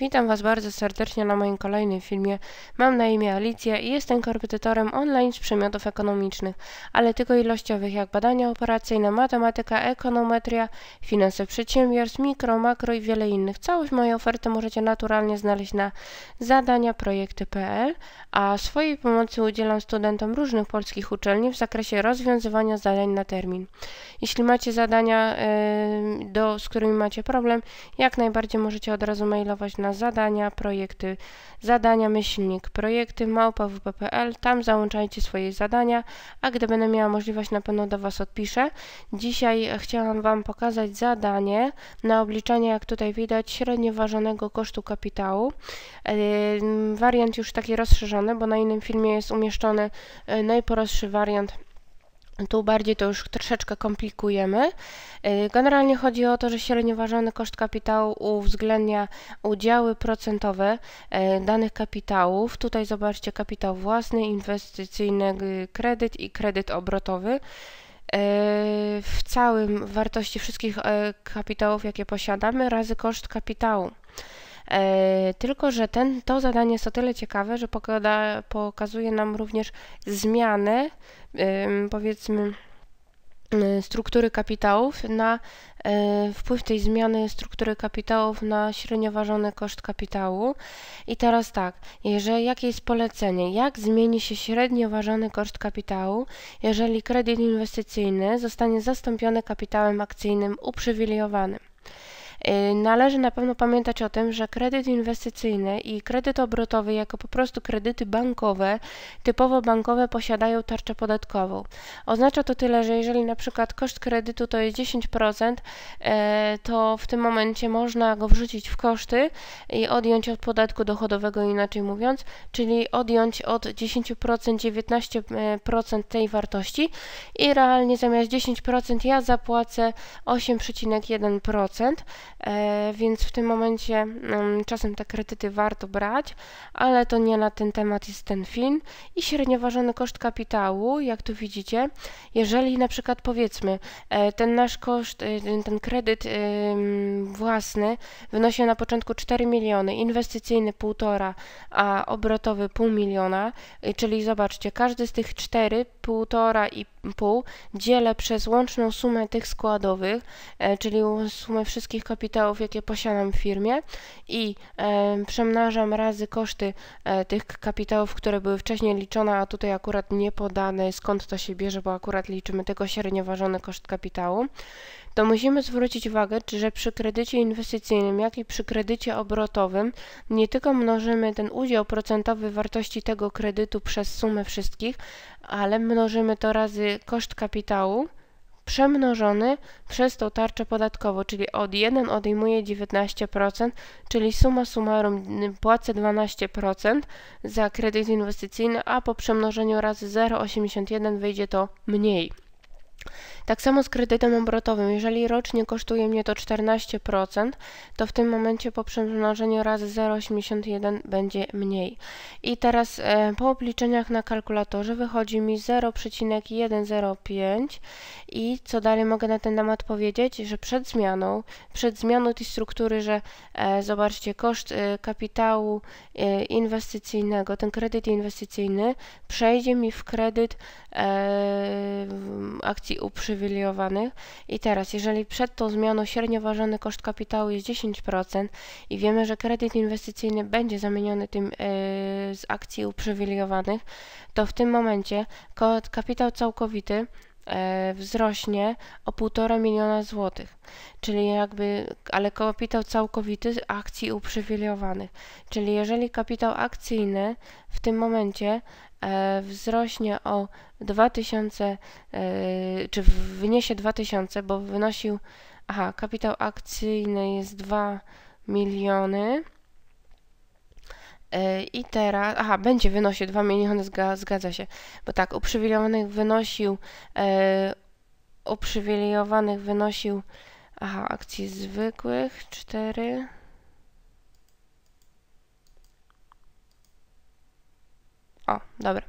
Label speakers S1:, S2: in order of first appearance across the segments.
S1: Witam Was bardzo serdecznie na moim kolejnym filmie. Mam na imię Alicja i jestem korepetytorem online z przedmiotów ekonomicznych, ale tylko ilościowych jak badania operacyjne, matematyka, ekonometria, finanse przedsiębiorstw, mikro, makro i wiele innych. Całość mojej oferty możecie naturalnie znaleźć na zadaniaprojekty.pl, a swojej pomocy udzielam studentom różnych polskich uczelni w zakresie rozwiązywania zadań na termin. Jeśli macie zadania, do, z którymi macie problem, jak najbardziej możecie od razu mailować na na zadania, projekty, zadania, myślnik, projekty, małpa wp.pl, tam załączajcie swoje zadania, a gdy będę miała możliwość, na pewno do Was odpiszę. Dzisiaj e, chciałam Wam pokazać zadanie na obliczanie, jak tutaj widać, średnio ważonego kosztu kapitału. E, mm, wariant już taki rozszerzony, bo na innym filmie jest umieszczony e, najprostszy wariant tu bardziej to już troszeczkę komplikujemy. Y, generalnie chodzi o to, że średnio ważony koszt kapitału uwzględnia udziały procentowe y, danych kapitałów. Tutaj zobaczcie kapitał własny, inwestycyjny y, kredyt i kredyt obrotowy w całym wartości wszystkich kapitałów, jakie posiadamy, razy koszt kapitału. E, tylko, że ten, to zadanie jest o tyle ciekawe, że pokada, pokazuje nam również zmianę, powiedzmy, struktury kapitałów na e, wpływ tej zmiany struktury kapitałów na średnioważony koszt kapitału. I teraz tak, jeżeli jakie jest polecenie, jak zmieni się średnioważony koszt kapitału, jeżeli kredyt inwestycyjny zostanie zastąpiony kapitałem akcyjnym uprzywilejowanym. Y, należy na pewno pamiętać o tym, że kredyt inwestycyjny i kredyt obrotowy, jako po prostu kredyty bankowe, typowo bankowe posiadają tarczę podatkową. Oznacza to tyle, że jeżeli na przykład koszt kredytu to jest 10%, e, to w tym momencie można go wrzucić w koszty i odjąć od podatku dochodowego, inaczej mówiąc, czyli odjąć od 10% 19% tej wartości i realnie zamiast 10% ja zapłacę 8,1%. E, więc w tym momencie mm, czasem te kredyty warto brać, ale to nie na ten temat jest ten film. I średnioważony koszt kapitału, jak tu widzicie, jeżeli na przykład powiedzmy e, ten nasz koszt, e, ten kredyt własny wynosi na początku 4 miliony, inwestycyjny 1,5, a obrotowy pół miliona, czyli zobaczcie, każdy z tych 4, 1,5 i dzielę przez łączną sumę tych składowych, e, czyli sumę wszystkich kapitałów, jakie posiadam w firmie i e, przemnażam razy koszty e, tych kapitałów, które były wcześniej liczone, a tutaj akurat nie podane skąd to się bierze, bo akurat liczymy tylko ważony koszt kapitału to musimy zwrócić uwagę, że przy kredycie inwestycyjnym, jak i przy kredycie obrotowym nie tylko mnożymy ten udział procentowy wartości tego kredytu przez sumę wszystkich, ale mnożymy to razy koszt kapitału przemnożony przez tą tarczę podatkową, czyli od 1 odejmuje 19%, czyli suma summarum y, płacę 12% za kredyt inwestycyjny, a po przemnożeniu razy 0,81 wyjdzie to mniej. Tak samo z kredytem obrotowym. Jeżeli rocznie kosztuje mnie to 14%, to w tym momencie po przemnożeniu razy 0,81 będzie mniej. I teraz e, po obliczeniach na kalkulatorze wychodzi mi 0,105 i co dalej mogę na ten temat powiedzieć, że przed zmianą, przed zmianą tej struktury, że e, zobaczcie, koszt e, kapitału e, inwestycyjnego, ten kredyt inwestycyjny przejdzie mi w kredyt e, akcji akcji uprzywilejowanych. I teraz, jeżeli przed tą zmianą średnio ważony koszt kapitału jest 10% i wiemy, że kredyt inwestycyjny będzie zamieniony tym yy, z akcji uprzywilejowanych, to w tym momencie kapitał całkowity E, wzrośnie o 1,5 miliona złotych, czyli jakby, ale kapitał całkowity akcji uprzywilejowanych, czyli jeżeli kapitał akcyjny w tym momencie e, wzrośnie o 2000, e, czy wyniesie 2000, bo wynosił, aha, kapitał akcyjny jest 2 miliony, E, I teraz, aha, będzie wynosił 2 miliony, zgadza się, bo tak, uprzywilejowanych wynosił, e, uprzywilejowanych wynosił, aha, akcji zwykłych 4, O, dobra.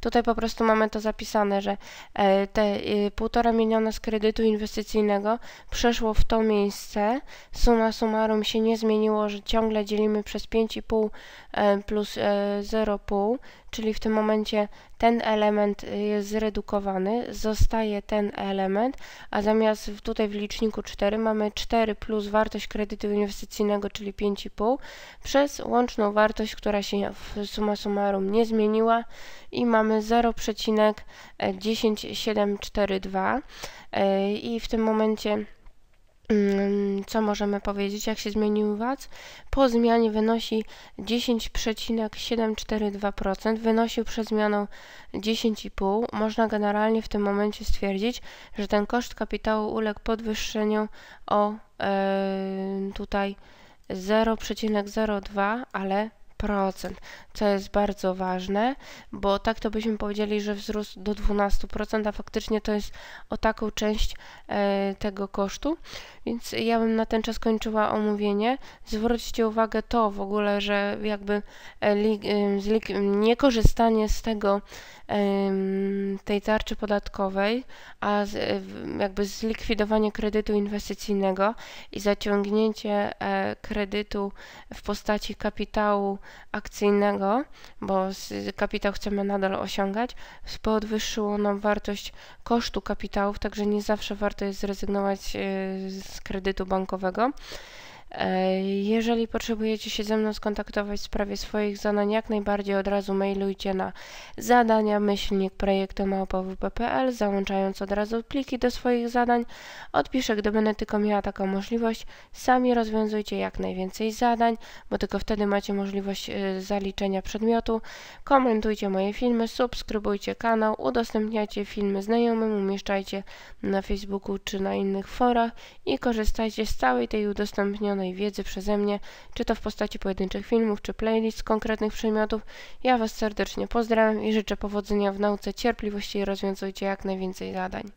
S1: Tutaj po prostu mamy to zapisane, że e, te e, półtora miliona z kredytu inwestycyjnego przeszło w to miejsce. Suma summarum się nie zmieniło, że ciągle dzielimy przez 5,5 e, plus 0,5, czyli w tym momencie ten element jest zredukowany, zostaje ten element, a zamiast tutaj w liczniku 4 mamy 4 plus wartość kredytu inwestycyjnego, czyli 5,5 przez łączną wartość, która się w suma summarum nie zmieniła zmieniła i mamy 0,10742 e, i w tym momencie mm, co możemy powiedzieć, jak się zmienił VAT? Po zmianie wynosi 10,742%, wynosił przed zmianą 10,5%. Można generalnie w tym momencie stwierdzić, że ten koszt kapitału uległ podwyższeniu o e, tutaj 0,02, ale 12%, co jest bardzo ważne, bo tak to byśmy powiedzieli, że wzrósł do 12%, a faktycznie to jest o taką część e, tego kosztu. Więc ja bym na ten czas kończyła omówienie. Zwróćcie uwagę to w ogóle, że jakby e, li, e, niekorzystanie z tego e, tej tarczy podatkowej, a z, e, jakby zlikwidowanie kredytu inwestycyjnego i zaciągnięcie e, kredytu w postaci kapitału akcyjnego, bo kapitał chcemy nadal osiągać, podwyższyło nam wartość kosztu kapitałów, także nie zawsze warto jest zrezygnować e, z kredytu bankowego. Jeżeli potrzebujecie się ze mną skontaktować w sprawie swoich zadań, jak najbardziej od razu mailujcie na zadania myślnik projektu małpowy.pl, załączając od razu pliki do swoich zadań. Odpiszę, gdy będę tylko miała taką możliwość. Sami rozwiązujcie jak najwięcej zadań, bo tylko wtedy macie możliwość y, zaliczenia przedmiotu. Komentujcie moje filmy, subskrybujcie kanał, udostępniajcie filmy znajomym, umieszczajcie na Facebooku czy na innych forach i korzystajcie z całej tej udostępnionej zgromadzonej wiedzy przeze mnie, czy to w postaci pojedynczych filmów, czy playlist z konkretnych przedmiotów. Ja Was serdecznie pozdrawiam i życzę powodzenia w nauce, cierpliwości i rozwiązujcie jak najwięcej zadań.